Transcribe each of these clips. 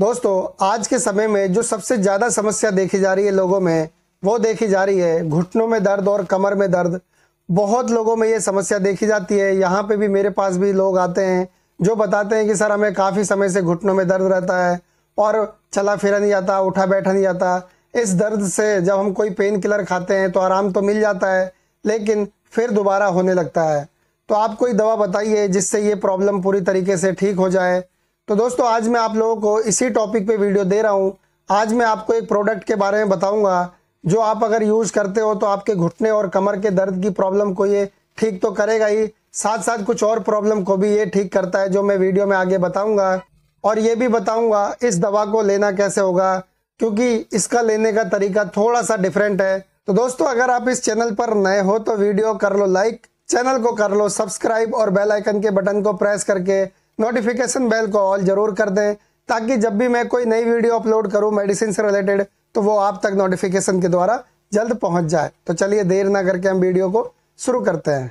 दोस्तों आज के समय में जो सबसे ज़्यादा समस्या देखी जा रही है लोगों में वो देखी जा रही है घुटनों में दर्द और कमर में दर्द बहुत लोगों में ये समस्या देखी जाती है यहाँ पे भी मेरे पास भी लोग आते हैं जो बताते हैं कि सर हमें काफ़ी समय से घुटनों में दर्द रहता है और चला फिरा नहीं आता उठा बैठा नहीं आता इस दर्द से जब हम कोई पेन किलर खाते हैं तो आराम तो मिल जाता है लेकिन फिर दोबारा होने लगता है तो आप कोई दवा बताइए जिससे ये प्रॉब्लम पूरी तरीके से ठीक हो जाए तो दोस्तों आज मैं आप लोगों को इसी टॉपिक पे वीडियो दे रहा हूँ आज मैं आपको एक प्रोडक्ट के बारे में बताऊँगा जो आप अगर यूज़ करते हो तो आपके घुटने और कमर के दर्द की प्रॉब्लम को ये ठीक तो करेगा ही साथ साथ कुछ और प्रॉब्लम को भी ये ठीक करता है जो मैं वीडियो में आगे बताऊँगा और ये भी बताऊँगा इस दवा को लेना कैसे होगा क्योंकि इसका लेने का तरीका थोड़ा सा डिफरेंट है तो दोस्तों अगर आप इस चैनल पर नए हो तो वीडियो कर लो लाइक चैनल को कर लो सब्सक्राइब और बेल आइकन के बटन को प्रेस करके नोटिफिकेशन बेल को ऑल जरूर कर दें ताकि जब भी मैं कोई नई वीडियो अपलोड करूँ मेडिसिन से रिलेटेड तो वो आप तक नोटिफिकेशन के द्वारा जल्द पहुँच जाए तो चलिए देर ना करके हम वीडियो को शुरू करते हैं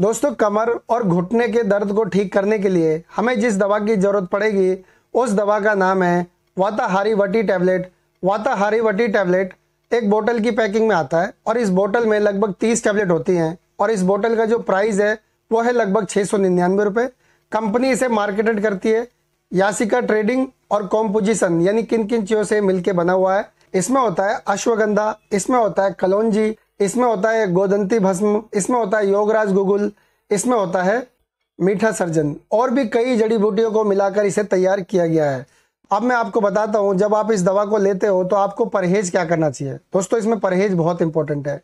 दोस्तों कमर और घुटने के दर्द को ठीक करने के लिए हमें जिस दवा की ज़रूरत पड़ेगी उस दवा का नाम है वाताहारी वटी टैबलेट वाताहारी वटी टैबलेट एक बोतल की पैकिंग में आता है और इस बोतल में लगभग तीस टैबलेट होती हैं और इस बोतल का जो प्राइस है वो है लगभग छः सौ निन्यानवे रुपये कंपनी इसे मार्केटेड करती है यासिका ट्रेडिंग और कॉम्पोजिशन यानी किन किन चीजों से मिलकर बना हुआ है इसमें होता है अश्वगंधा इसमें होता है कलौजी इसमें होता है गोदंती भस्म इसमें होता है योगराज गुगुल इसमें होता है मीठा सर्जन और भी कई जड़ी बूटियों को मिलाकर इसे तैयार किया गया है अब मैं आपको बताता हूं जब आप इस दवा को लेते हो तो आपको परहेज क्या करना चाहिए दोस्तों इसमें परहेज बहुत इंपॉर्टेंट है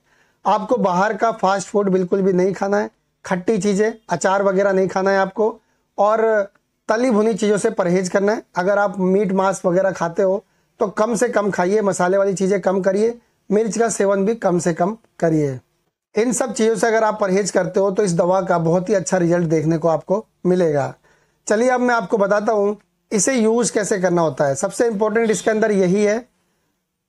आपको बाहर का फास्ट फूड बिल्कुल भी नहीं खाना है खट्टी चीज़ें अचार वगैरह नहीं खाना है आपको और तली भुनी चीज़ों से परहेज करना है अगर आप मीट मांस वगैरह खाते हो तो कम से कम खाइए मसाले वाली चीज़ें कम करिए मिर्च का सेवन भी कम से कम करिए इन सब चीज़ों से अगर आप परहेज करते हो तो इस दवा का बहुत ही अच्छा रिजल्ट देखने को आपको मिलेगा चलिए अब मैं आपको बताता हूँ इसे यूज़ कैसे करना होता है सबसे इंपॉर्टेंट इसके अंदर यही है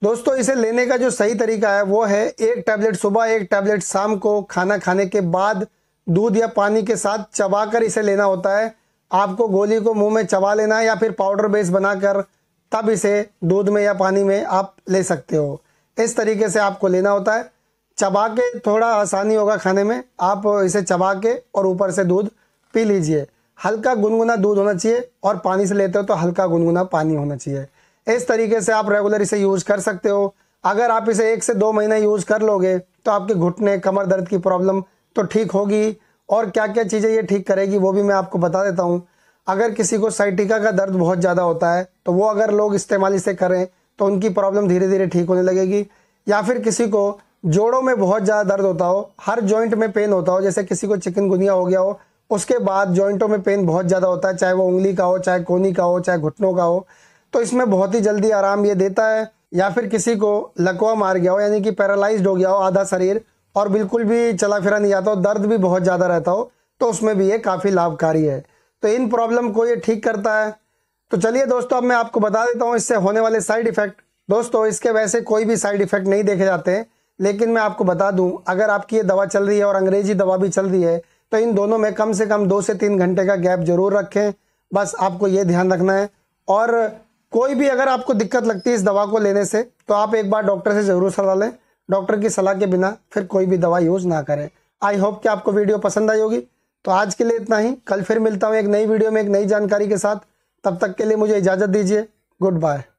दोस्तों इसे लेने का जो सही तरीका है वो है एक टैबलेट सुबह एक टैबलेट शाम को खाना खाने के बाद दूध या पानी के साथ चबाकर इसे लेना होता है आपको गोली को मुंह में चबा लेना है या फिर पाउडर बेस बनाकर तब इसे दूध में या पानी में आप ले सकते हो इस तरीके से आपको लेना होता है चबा के थोड़ा आसानी होगा खाने में आप इसे चबा के और ऊपर से दूध पी लीजिए हल्का गुनगुना दूध होना चाहिए और पानी से लेते हो तो हल्का गुनगुना पानी होना चाहिए इस तरीके से आप रेगुलर इसे यूज़ कर सकते हो अगर आप इसे एक से दो महीने यूज़ कर लोगे तो आपके घुटने कमर दर्द की प्रॉब्लम तो ठीक होगी और क्या क्या चीज़ें ये ठीक करेगी वो भी मैं आपको बता देता हूँ अगर किसी को साइटिका का दर्द बहुत ज़्यादा होता है तो वो अगर लोग इस्तेमाल इसे करें तो उनकी प्रॉब्लम धीरे धीरे ठीक होने लगेगी या फिर किसी को जोड़ों में बहुत ज़्यादा दर्द होता हो हर जॉइंट में पेन होता हो जैसे किसी को चिकनगुनिया हो गया हो उसके बाद जॉइंटों में पेन बहुत ज़्यादा होता है चाहे वो उंगली का हो चाहे कोनी का हो चाहे घुटनों का हो तो इसमें बहुत ही जल्दी आराम ये देता है या फिर किसी को लकवा मार गया हो यानी कि पैरालाइज्ड हो गया हो आधा शरीर और बिल्कुल भी चला फिरा नहीं जाता हो दर्द भी बहुत ज़्यादा रहता हो तो उसमें भी ये काफ़ी लाभकारी है तो इन प्रॉब्लम को ये ठीक करता है तो चलिए दोस्तों अब मैं आपको बता देता हूँ इससे होने वाले साइड इफ़ेक्ट दोस्तों इसके वैसे कोई भी साइड इफ़ेक्ट नहीं देखे जाते हैं लेकिन मैं आपको बता दूँ अगर आपकी ये दवा चल रही है और अंग्रेजी दवा भी चल रही है तो इन दोनों में कम से कम दो से तीन घंटे का गैप जरूर रखें बस आपको ये ध्यान रखना है और कोई भी अगर आपको दिक्कत लगती है इस दवा को लेने से तो आप एक बार डॉक्टर से ज़रूर सलाह लें डॉक्टर की सलाह के बिना फिर कोई भी दवा यूज़ ना करें आई होप कि आपको वीडियो पसंद आई होगी तो आज के लिए इतना ही कल फिर मिलता हूँ एक नई वीडियो में एक नई जानकारी के साथ तब तक के लिए मुझे इजाज़त दीजिए गुड बाय